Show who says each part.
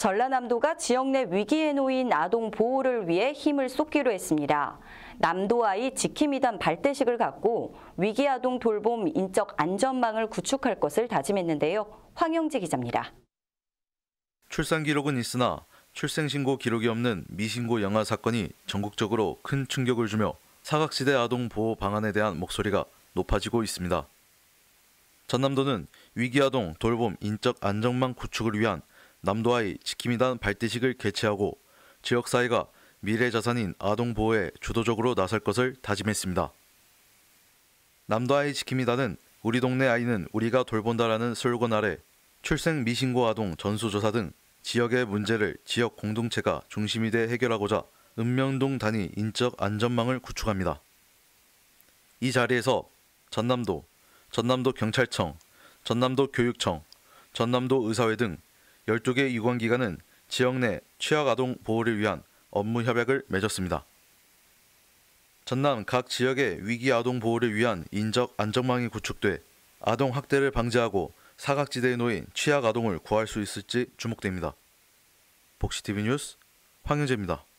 Speaker 1: 전라남도가 지역 내 위기에 놓인 아동 보호를 위해 힘을 쏟기로 했습니다. 남도아이 지킴이단 발대식을 갖고 위기아동 돌봄 인적 안전망을 구축할 것을 다짐했는데요. 황영지 기자입니다.
Speaker 2: 출산 기록은 있으나 출생신고 기록이 없는 미신고 영아 사건이 전국적으로 큰 충격을 주며 사각시대 아동 보호 방안에 대한 목소리가 높아지고 있습니다. 전남도는 위기아동 돌봄 인적 안정망 구축을 위한 남도아이 지킴이단 발대식을 개최하고 지역사회가 미래자산인 아동보호에 주도적으로 나설 것을 다짐했습니다. 남도아이 지킴이단은 우리 동네 아이는 우리가 돌본다라는 슬로건 아래 출생 미신고 아동 전수조사 등 지역의 문제를 지역 공동체가 중심이 돼 해결하고자 읍면동 단위 인적 안전망을 구축합니다. 이 자리에서 전남도, 전남도 경찰청, 전남도 교육청, 전남도 의사회 등 12개 유관기관은 지역 내 취약아동 보호를 위한 업무 협약을 맺었습니다. 전남 각 지역의 위기 아동 보호를 위한 인적 안전망이 구축돼 아동 학대를 방지하고 사각지대에 놓인 취약 아동을 구할 수 있을지 주목됩니다. 복시TV 뉴스 황영재입니다.